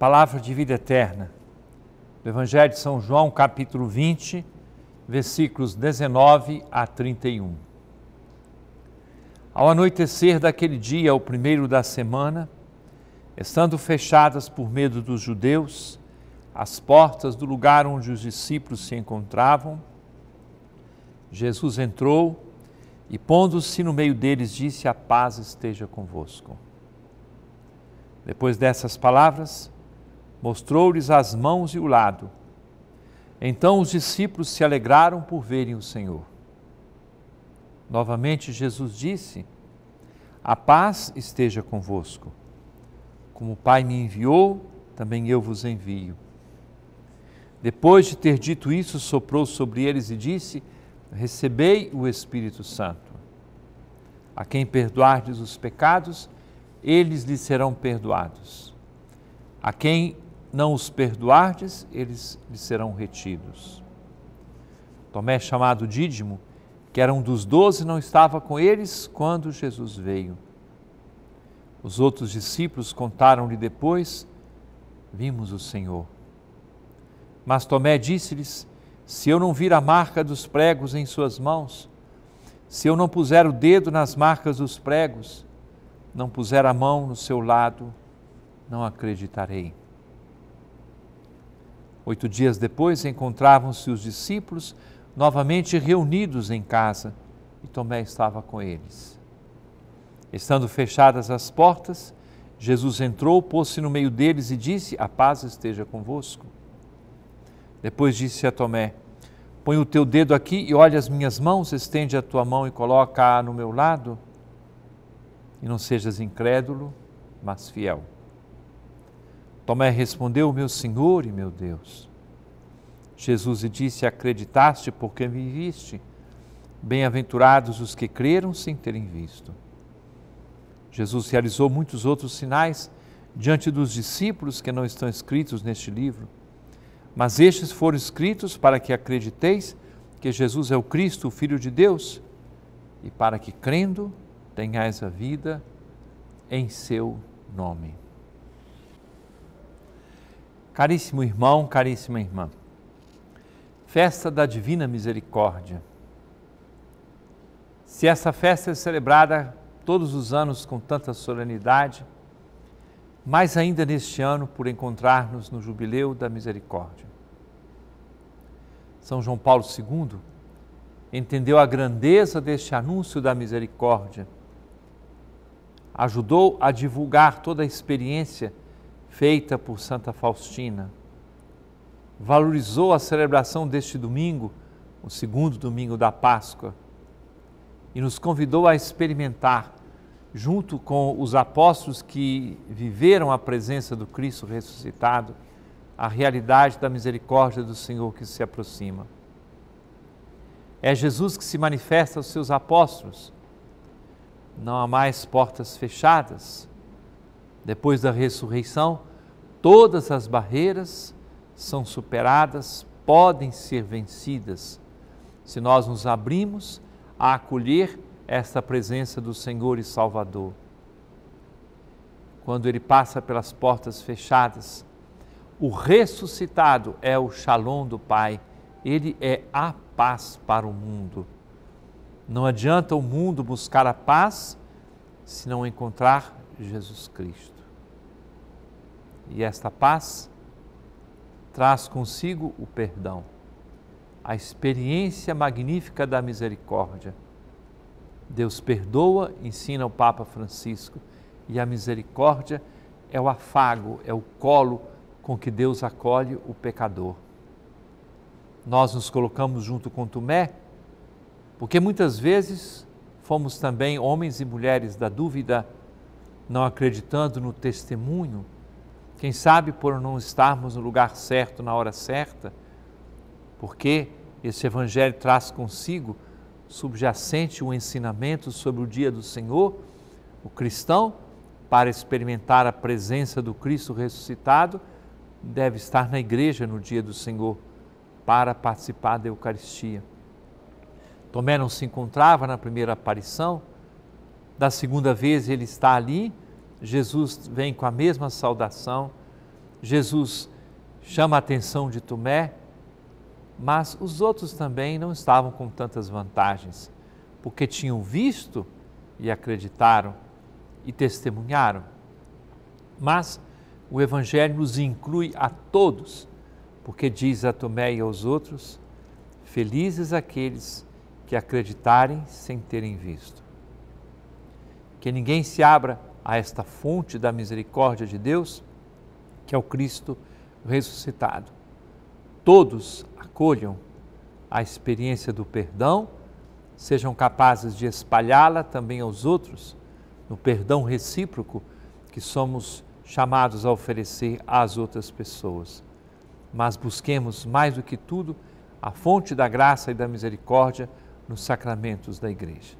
palavra de vida eterna. Do Evangelho de São João, capítulo 20, versículos 19 a 31. Ao anoitecer daquele dia, o primeiro da semana, estando fechadas por medo dos judeus, as portas do lugar onde os discípulos se encontravam, Jesus entrou e, pondo-se no meio deles, disse: A paz esteja convosco. Depois dessas palavras, mostrou-lhes as mãos e o lado. Então os discípulos se alegraram por verem o Senhor. Novamente Jesus disse: A paz esteja convosco. Como o Pai me enviou, também eu vos envio. Depois de ter dito isso, soprou sobre eles e disse: Recebei o Espírito Santo. A quem perdoardes os pecados, eles lhe serão perdoados. A quem não os perdoardes, eles lhe serão retidos. Tomé, chamado Dídimo, que era um dos doze, não estava com eles quando Jesus veio. Os outros discípulos contaram-lhe depois: Vimos o Senhor. Mas Tomé disse-lhes: Se eu não vir a marca dos pregos em suas mãos, se eu não puser o dedo nas marcas dos pregos, não puser a mão no seu lado, não acreditarei. Oito dias depois encontravam-se os discípulos novamente reunidos em casa e Tomé estava com eles. Estando fechadas as portas, Jesus entrou, pôs-se no meio deles e disse: A paz esteja convosco. Depois disse a Tomé: Põe o teu dedo aqui e olha as minhas mãos, estende a tua mão e coloca-a no meu lado. E não sejas incrédulo, mas fiel. Tomé respondeu: Meu Senhor e meu Deus. Jesus lhe disse: Acreditaste porque me viste? Bem-aventurados os que creram sem terem visto. Jesus realizou muitos outros sinais diante dos discípulos que não estão escritos neste livro, mas estes foram escritos para que acrediteis que Jesus é o Cristo, o Filho de Deus, e para que, crendo, tenhais a vida em seu nome. Caríssimo irmão, caríssima irmã, festa da Divina Misericórdia. Se essa festa é celebrada todos os anos com tanta solenidade, mais ainda neste ano por encontrarmos no Jubileu da Misericórdia. São João Paulo II entendeu a grandeza deste anúncio da misericórdia, ajudou a divulgar toda a experiência feita por Santa Faustina. Valorizou a celebração deste domingo, o segundo domingo da Páscoa, e nos convidou a experimentar, junto com os apóstolos que viveram a presença do Cristo ressuscitado, a realidade da misericórdia do Senhor que se aproxima. É Jesus que se manifesta aos seus apóstolos. Não há mais portas fechadas, depois da ressurreição, todas as barreiras são superadas, podem ser vencidas, se nós nos abrimos a acolher esta presença do Senhor e Salvador. Quando ele passa pelas portas fechadas, o ressuscitado é o Shalom do Pai, ele é a paz para o mundo. Não adianta o mundo buscar a paz se não encontrar Jesus Cristo. E esta paz traz consigo o perdão, a experiência magnífica da misericórdia. Deus perdoa, ensina o Papa Francisco, e a misericórdia é o afago, é o colo com que Deus acolhe o pecador. Nós nos colocamos junto com Tomé, porque muitas vezes fomos também homens e mulheres da dúvida, não acreditando no testemunho, quem sabe por não estarmos no lugar certo na hora certa, porque esse Evangelho traz consigo subjacente um ensinamento sobre o dia do Senhor, o cristão, para experimentar a presença do Cristo ressuscitado, deve estar na igreja no dia do Senhor para participar da Eucaristia. Tomé não se encontrava na primeira aparição, da segunda vez ele está ali, Jesus vem com a mesma saudação, Jesus chama a atenção de Tomé, mas os outros também não estavam com tantas vantagens, porque tinham visto e acreditaram e testemunharam. Mas o Evangelho nos inclui a todos, porque diz a Tomé e aos outros: Felizes aqueles que acreditarem sem terem visto que ninguém se abra a esta fonte da misericórdia de Deus, que é o Cristo ressuscitado. Todos acolham a experiência do perdão, sejam capazes de espalhá-la também aos outros, no perdão recíproco que somos chamados a oferecer às outras pessoas. Mas busquemos mais do que tudo a fonte da graça e da misericórdia nos sacramentos da Igreja